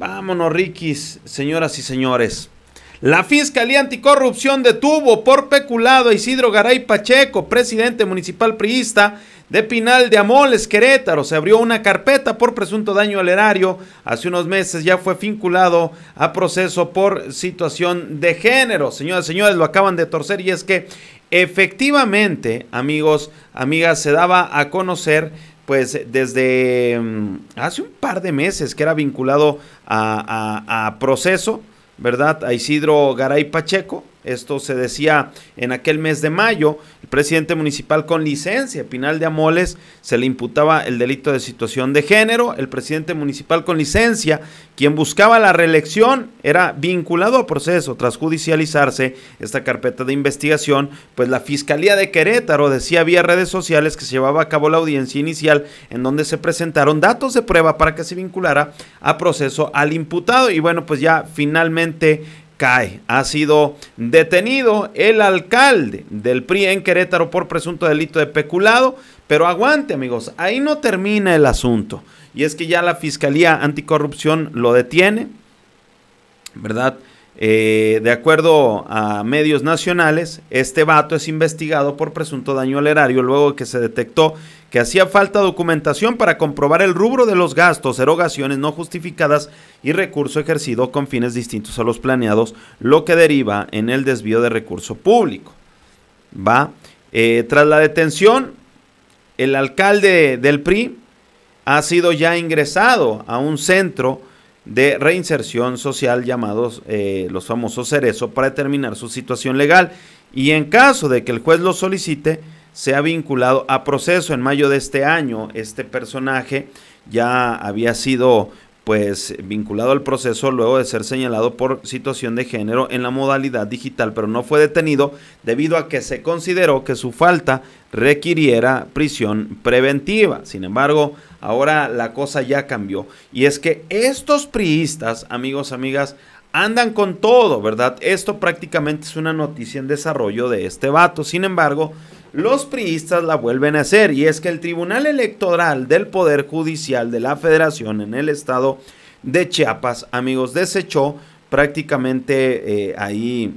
Vámonos, Riquis, señoras y señores. La Fiscalía Anticorrupción detuvo por peculado a Isidro Garay Pacheco, presidente municipal priista de Pinal de Amoles, Querétaro. Se abrió una carpeta por presunto daño al erario. Hace unos meses ya fue vinculado a proceso por situación de género. Señoras y señores, lo acaban de torcer y es que efectivamente, amigos, amigas, se daba a conocer pues desde mm, hace un par de meses que era vinculado a, proceso, ¿verdad? A Isidro Garay Pacheco, esto se decía en aquel mes de mayo. El presidente municipal con licencia, Pinal de Amoles, se le imputaba el delito de situación de género. El presidente municipal con licencia, quien buscaba la reelección, era vinculado a proceso tras judicializarse esta carpeta de investigación. Pues la Fiscalía de Querétaro decía vía redes sociales que se llevaba a cabo la audiencia inicial en donde se presentaron datos de prueba para que se vinculara a proceso al imputado. Y bueno, pues ya finalmente cae. Ha sido detenido el alcalde del PRI en Querétaro por presunto delito de peculado. Pero aguante, amigos, ahí no termina el asunto. Y es que ya la Fiscalía Anticorrupción lo detiene, ¿verdad? Eh, de acuerdo a medios nacionales, este vato es investigado por presunto daño al erario luego que se detectó que hacía falta documentación para comprobar el rubro de los gastos, erogaciones no justificadas y recurso ejercido con fines distintos a los planeados, lo que deriva en el desvío de recurso público. Va. Eh, tras la detención, el alcalde del PRI ha sido ya ingresado a un centro de reinserción social llamados eh, los famosos Cerezo para determinar su situación legal y en caso de que el juez lo solicite se ha vinculado a proceso en mayo de este año este personaje ya había sido pues vinculado al proceso luego de ser señalado por situación de género en la modalidad digital, pero no fue detenido debido a que se consideró que su falta requiriera prisión preventiva. Sin embargo, Ahora la cosa ya cambió. Y es que estos priistas, amigos, amigas, andan con todo, ¿verdad? Esto prácticamente es una noticia en desarrollo de este vato. Sin embargo, los priistas la vuelven a hacer y es que el Tribunal Electoral del Poder Judicial de la Federación en el estado de Chiapas, amigos, desechó prácticamente eh, ahí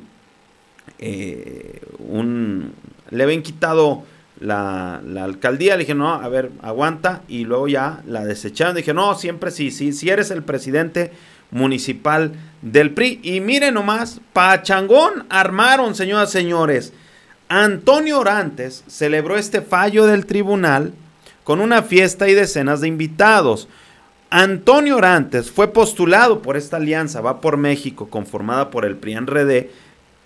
eh, un... Le habían quitado la, alcaldía. Le dije, no, a ver, aguanta. Y luego ya la desecharon. Dije, no, siempre sí, sí, si eres el presidente municipal del PRI. Y miren nomás, Pachangón armaron, señoras y señores. Antonio Orantes celebró este fallo del tribunal con una fiesta y decenas de invitados. Antonio Orantes fue postulado por esta alianza, va por México, conformada por el pri en red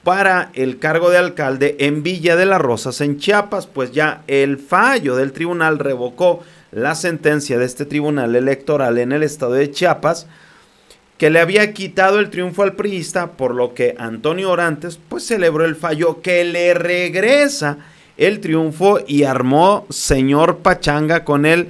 para el cargo de alcalde en Villa de las Rosas, en Chiapas, pues ya el fallo del tribunal revocó la sentencia de este tribunal electoral en el estado de Chiapas, que le había quitado el triunfo al priista, por lo que Antonio Orantes pues celebró el fallo que le regresa el triunfo y armó señor Pachanga con el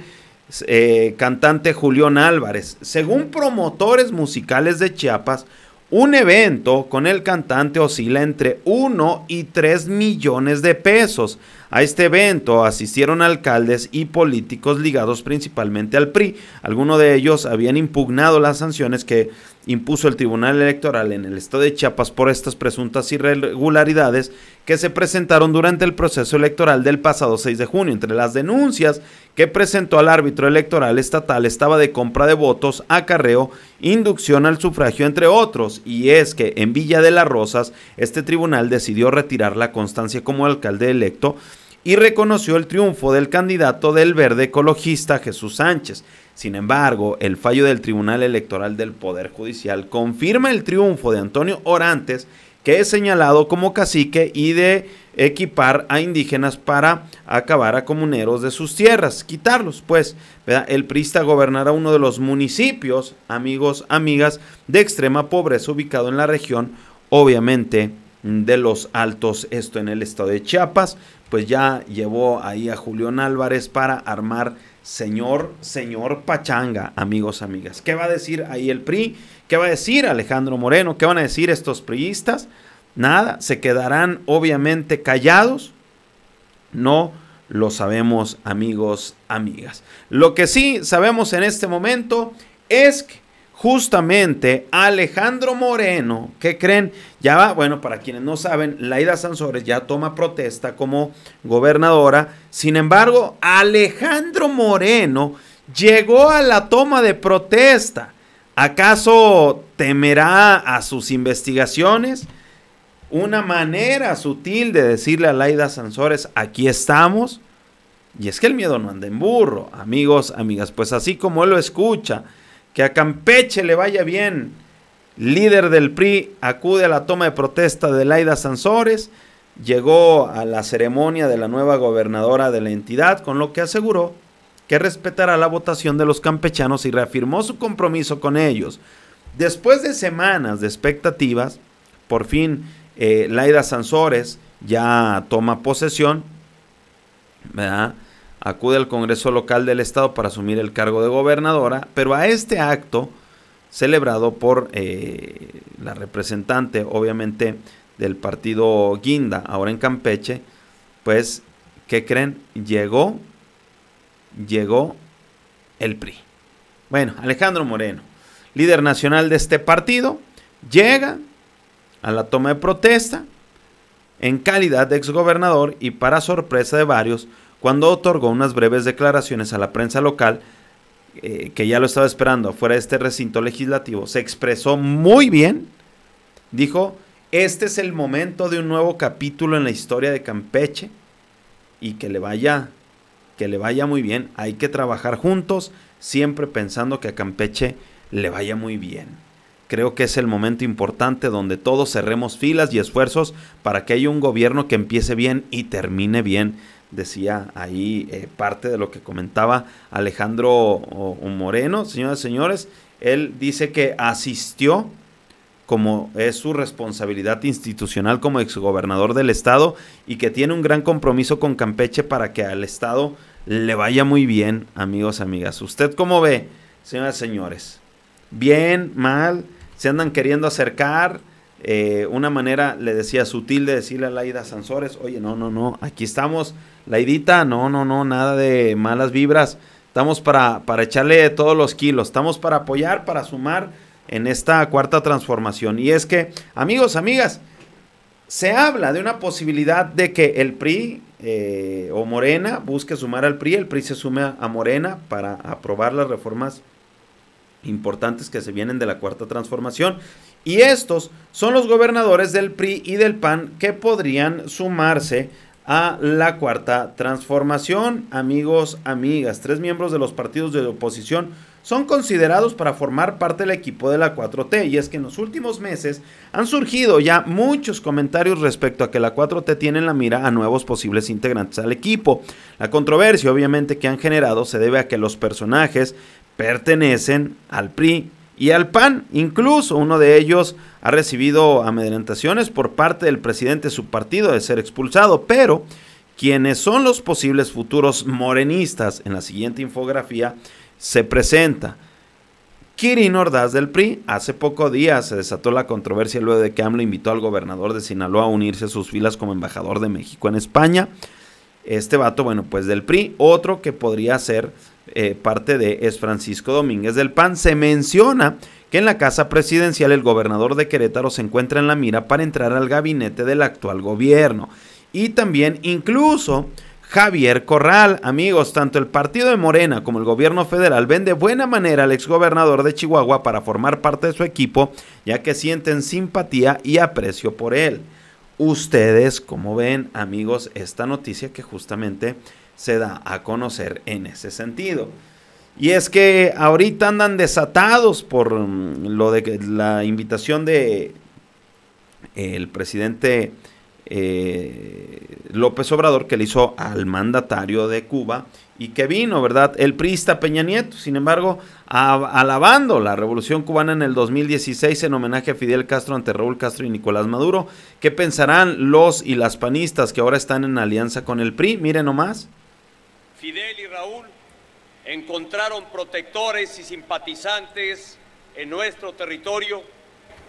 eh, cantante Julián Álvarez. Según promotores musicales de Chiapas, un evento con el cantante oscila entre 1 y 3 millones de pesos. A este evento asistieron alcaldes y políticos ligados principalmente al PRI. Algunos de ellos habían impugnado las sanciones que impuso el Tribunal Electoral en el estado de Chiapas por estas presuntas irregularidades que se presentaron durante el proceso electoral del pasado 6 de junio. Entre las denuncias que presentó al árbitro electoral estatal estaba de compra de votos, acarreo, inducción al sufragio, entre otros. Y es que en Villa de las Rosas este tribunal decidió retirar la constancia como alcalde electo y reconoció el triunfo del candidato del verde ecologista Jesús Sánchez. Sin embargo, el fallo del Tribunal Electoral del Poder Judicial confirma el triunfo de Antonio Orantes, que es señalado como cacique y de equipar a indígenas para acabar a comuneros de sus tierras, quitarlos, pues. El prista gobernará uno de los municipios, amigos, amigas, de extrema pobreza ubicado en la región, obviamente, de los altos, esto en el estado de Chiapas, pues ya llevó ahí a Julián Álvarez para armar Señor, señor Pachanga, amigos, amigas. ¿Qué va a decir ahí el PRI? ¿Qué va a decir Alejandro Moreno? ¿Qué van a decir estos priistas? Nada, se quedarán obviamente callados. No lo sabemos, amigos, amigas. Lo que sí sabemos en este momento es que justamente Alejandro Moreno, ¿qué creen? Ya va, bueno, para quienes no saben, Laida Sansores ya toma protesta como gobernadora. Sin embargo, Alejandro Moreno llegó a la toma de protesta. ¿Acaso temerá a sus investigaciones? Una manera sutil de decirle a Laida Sansores, aquí estamos. Y es que el miedo no anda en burro, amigos, amigas, pues así como él lo escucha, que a Campeche le vaya bien. Líder del PRI acude a la toma de protesta de Laida Sansores. Llegó a la ceremonia de la nueva gobernadora de la entidad, con lo que aseguró que respetará la votación de los campechanos y reafirmó su compromiso con ellos. Después de semanas de expectativas, por fin eh, Laida Sansores ya toma posesión, ¿verdad? acude al Congreso local del Estado para asumir el cargo de gobernadora, pero a este acto, celebrado por eh, la representante, obviamente, del partido Guinda, ahora en Campeche, pues, ¿qué creen? Llegó, llegó el PRI. Bueno, Alejandro Moreno, líder nacional de este partido, llega a la toma de protesta en calidad de exgobernador y para sorpresa de varios, cuando otorgó unas breves declaraciones a la prensa local, eh, que ya lo estaba esperando afuera de este recinto legislativo, se expresó muy bien, dijo, este es el momento de un nuevo capítulo en la historia de Campeche y que le vaya, que le vaya muy bien, hay que trabajar juntos, siempre pensando que a Campeche le vaya muy bien. Creo que es el momento importante donde todos cerremos filas y esfuerzos para que haya un gobierno que empiece bien y termine bien decía ahí eh, parte de lo que comentaba Alejandro Moreno, señoras y señores. Él dice que asistió, como es su responsabilidad institucional como exgobernador del estado, y que tiene un gran compromiso con Campeche para que al estado le vaya muy bien, amigos, amigas. ¿Usted cómo ve, señoras y señores? ¿Bien? ¿Mal? ¿Se andan queriendo acercar? Eh, una manera, le decía sutil de decirle a Laida Sansores, oye, no, no, no, aquí estamos, Laidita, no, no, no, nada de malas vibras, estamos para, para echarle todos los kilos, estamos para apoyar, para sumar en esta cuarta transformación. Y es que, amigos, amigas, se habla de una posibilidad de que el PRI eh, o Morena busque sumar al PRI, el PRI se sume a Morena para aprobar las reformas importantes que se vienen de la cuarta transformación y estos son los gobernadores del PRI y del PAN que podrían sumarse a la cuarta transformación. Amigos, amigas, tres miembros de los partidos de oposición son considerados para formar parte del equipo de la 4T. Y es que en los últimos meses han surgido ya muchos comentarios respecto a que la 4T tiene en la mira a nuevos posibles integrantes al equipo. La controversia obviamente que han generado se debe a que los personajes pertenecen al PRI y al PAN. Incluso uno de ellos ha recibido amedrentaciones por parte del presidente de su partido de ser expulsado, pero quienes son los posibles futuros morenistas en la siguiente infografía se presenta. Kirin Ordaz del PRI, hace poco días se desató la controversia luego de que AMLO invitó al gobernador de Sinaloa a unirse a sus filas como embajador de México en España. Este vato, bueno, pues del PRI. Otro que podría ser eh, parte de es Francisco Domínguez del PAN. Se menciona que en la casa presidencial el gobernador de Querétaro se encuentra en la mira para entrar al gabinete del actual gobierno. Y también incluso Javier Corral. Amigos, tanto el partido de Morena como el gobierno federal ven de buena manera al exgobernador de Chihuahua para formar parte de su equipo, ya que sienten simpatía y aprecio por él ustedes, como ven amigos, esta noticia que justamente se da a conocer en ese sentido. Y es que ahorita andan desatados por mm, lo de la invitación de el presidente eh, López Obrador que le hizo al mandatario de Cuba y que vino, ¿verdad? El priista Peña Nieto, sin embargo, alabando la revolución cubana en el 2016 en homenaje a Fidel Castro ante Raúl Castro y Nicolás Maduro. ¿Qué pensarán los y las panistas que ahora están en alianza con el PRI? Miren nomás. Fidel y Raúl encontraron protectores y simpatizantes en nuestro territorio,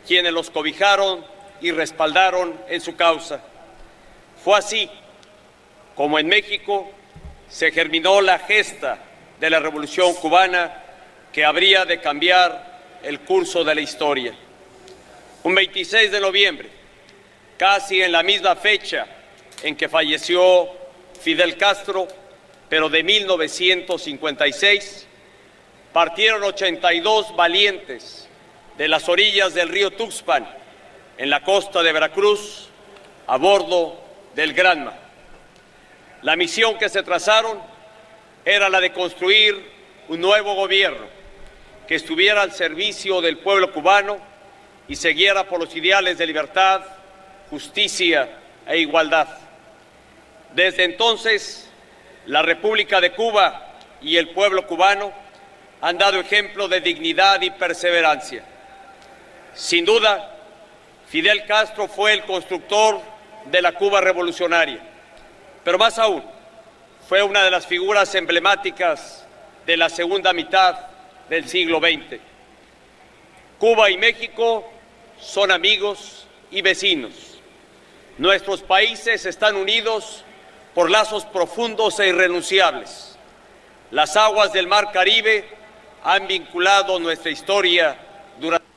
quienes los cobijaron y respaldaron en su causa. Fue así como en México se germinó la gesta de la Revolución cubana que habría de cambiar el curso de la historia. Un 26 de noviembre, casi en la misma fecha en que falleció Fidel Castro, pero de 1956, partieron 82 valientes de las orillas del río Tuxpan en la costa de Veracruz a bordo del Granma. La misión que se trazaron era la de construir un nuevo gobierno que estuviera al servicio del pueblo cubano y siguiera por los ideales de libertad, justicia e igualdad. Desde entonces, la República de Cuba y el pueblo cubano han dado ejemplo de dignidad y perseverancia. Sin duda, Fidel Castro fue el constructor de la Cuba revolucionaria, pero más aún, fue una de las figuras emblemáticas de la segunda mitad del siglo XX. Cuba y México son amigos y vecinos. Nuestros países están unidos por lazos profundos e irrenunciables. Las aguas del Mar Caribe han vinculado nuestra historia durante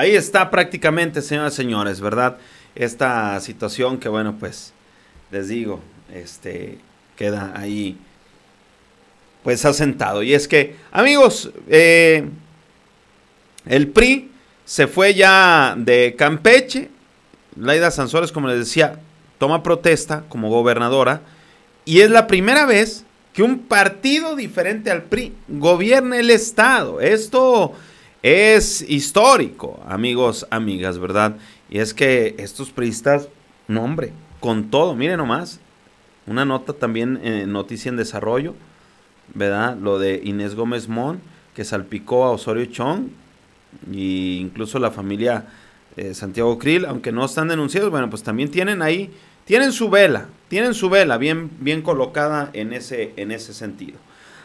Ahí está prácticamente, señoras y señores, ¿verdad? Esta situación que, bueno, pues, les digo, este, queda ahí, pues, asentado. Y es que, amigos, eh, el PRI se fue ya de Campeche. Laida Sansores, como les decía, toma protesta como gobernadora. Y es la primera vez que un partido diferente al PRI gobierna el Estado. Esto es histórico, amigos, amigas, ¿verdad? Y es que estos priistas, no hombre, con todo, miren nomás, una nota también, en noticia en desarrollo, ¿verdad? Lo de Inés Gómez Mon, que salpicó a Osorio Chong, e incluso la familia eh, Santiago Krill, aunque no están denunciados, bueno, pues también tienen ahí, tienen su vela, tienen su vela bien, bien colocada en ese, en ese sentido.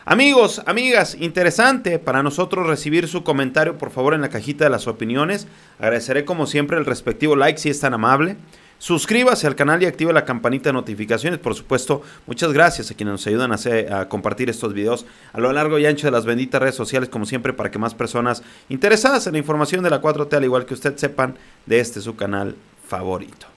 Amigos, amigas, interesante para nosotros recibir su comentario, por favor, en la cajita de las opiniones. Agradeceré como siempre el respectivo like si es tan amable. Suscríbase al canal y active la campanita de notificaciones. Por supuesto, muchas gracias a quienes nos ayudan a, compartir estos videos a lo largo y ancho de las benditas redes sociales, como siempre, para que más personas interesadas en la información de la 4T, al igual que usted, sepan de este su canal favorito.